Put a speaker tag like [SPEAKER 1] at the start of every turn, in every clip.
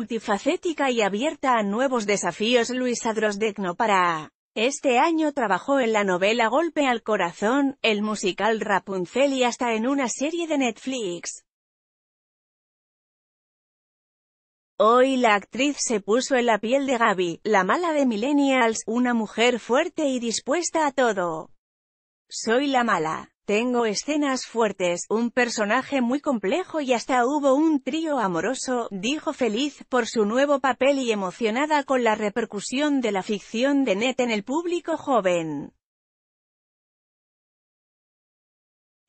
[SPEAKER 1] multifacética y abierta a nuevos desafíos. Luisa Drosdekno para este año trabajó en la novela Golpe al Corazón, el musical Rapunzel y hasta en una serie de Netflix. Hoy la actriz se puso en la piel de Gaby, la mala de Millennials, una mujer fuerte y dispuesta a todo. Soy la mala. Tengo escenas fuertes, un personaje muy complejo y hasta hubo un trío amoroso, dijo feliz por su nuevo papel y emocionada con la repercusión de la ficción de Net en el público joven.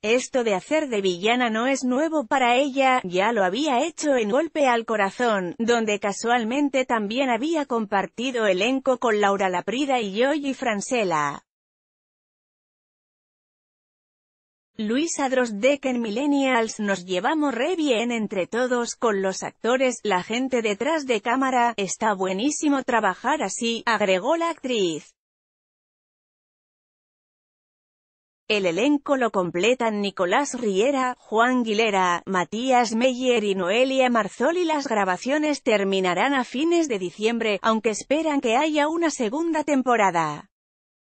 [SPEAKER 1] Esto de hacer de villana no es nuevo para ella, ya lo había hecho en Golpe al Corazón, donde casualmente también había compartido elenco con Laura Laprida y Yoyi Francela. Luisa de en Millennials nos llevamos re bien entre todos, con los actores, la gente detrás de cámara, está buenísimo trabajar así, agregó la actriz. El elenco lo completan Nicolás Riera, Juan Guilera, Matías Meyer y Noelia Marzol y las grabaciones terminarán a fines de diciembre, aunque esperan que haya una segunda temporada.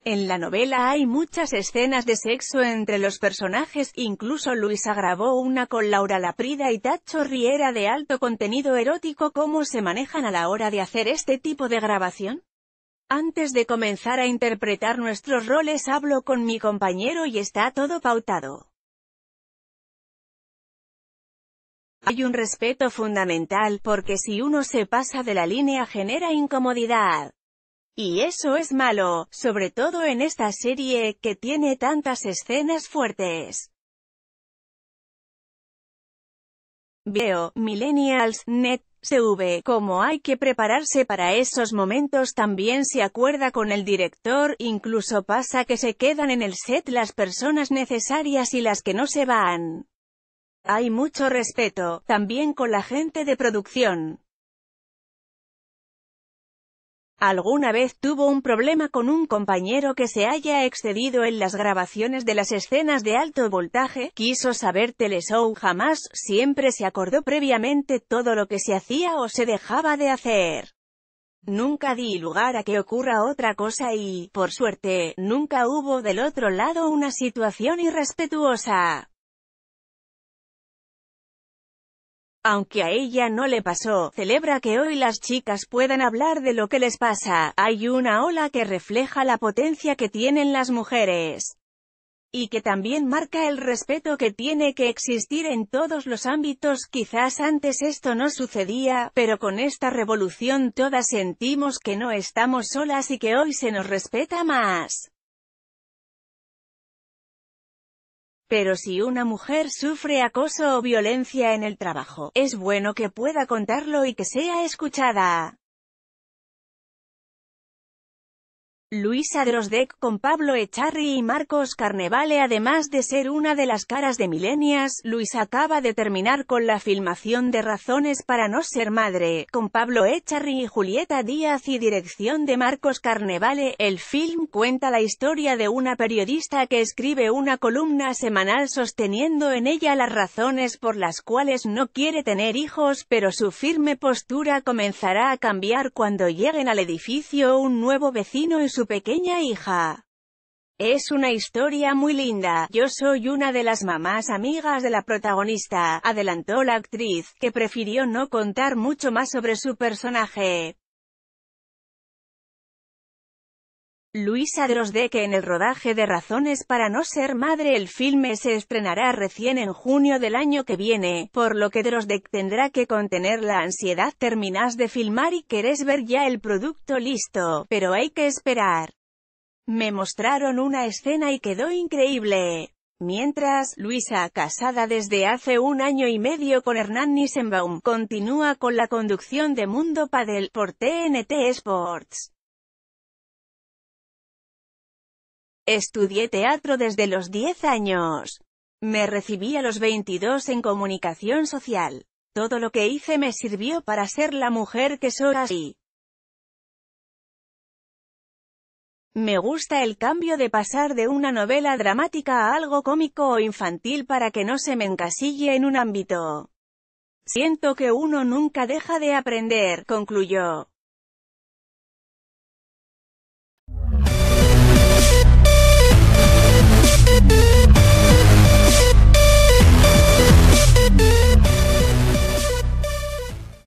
[SPEAKER 1] En la novela hay muchas escenas de sexo entre los personajes, incluso Luisa grabó una con Laura Laprida y Tacho Riera de alto contenido erótico cómo se manejan a la hora de hacer este tipo de grabación. Antes de comenzar a interpretar nuestros roles hablo con mi compañero y está todo pautado. Hay un respeto fundamental, porque si uno se pasa de la línea genera incomodidad. Y eso es malo, sobre todo en esta serie, que tiene tantas escenas fuertes. Veo, Millennials, Net, CV, como hay que prepararse para esos momentos también se acuerda con el director, incluso pasa que se quedan en el set las personas necesarias y las que no se van. Hay mucho respeto, también con la gente de producción. Alguna vez tuvo un problema con un compañero que se haya excedido en las grabaciones de las escenas de alto voltaje, quiso saber teleshow jamás, siempre se acordó previamente todo lo que se hacía o se dejaba de hacer. Nunca di lugar a que ocurra otra cosa y, por suerte, nunca hubo del otro lado una situación irrespetuosa. Aunque a ella no le pasó, celebra que hoy las chicas puedan hablar de lo que les pasa, hay una ola que refleja la potencia que tienen las mujeres y que también marca el respeto que tiene que existir en todos los ámbitos. Quizás antes esto no sucedía, pero con esta revolución todas sentimos que no estamos solas y que hoy se nos respeta más. Pero si una mujer sufre acoso o violencia en el trabajo, es bueno que pueda contarlo y que sea escuchada. Luisa Drosdek con Pablo Echarri y Marcos Carnevale además de ser una de las caras de Milenias, Luisa acaba de terminar con la filmación de Razones para no ser madre, con Pablo Echarri y Julieta Díaz y dirección de Marcos Carnevale. El film cuenta la historia de una periodista que escribe una columna semanal sosteniendo en ella las razones por las cuales no quiere tener hijos, pero su firme postura comenzará a cambiar cuando lleguen al edificio un nuevo vecino y su pequeña hija. Es una historia muy linda, yo soy una de las mamás amigas de la protagonista, adelantó la actriz, que prefirió no contar mucho más sobre su personaje. Luisa Drosdek en el rodaje de Razones para no ser madre el filme se estrenará recién en junio del año que viene, por lo que Drosdek tendrá que contener la ansiedad Terminas de filmar y querés ver ya el producto listo, pero hay que esperar. Me mostraron una escena y quedó increíble. Mientras, Luisa, casada desde hace un año y medio con Hernán Nissenbaum, continúa con la conducción de Mundo Padel, por TNT Sports. Estudié teatro desde los 10 años. Me recibí a los 22 en comunicación social. Todo lo que hice me sirvió para ser la mujer que soy. Me gusta el cambio de pasar de una novela dramática a algo cómico o infantil para que no se me encasille en un ámbito. Siento que uno nunca deja de aprender, concluyó.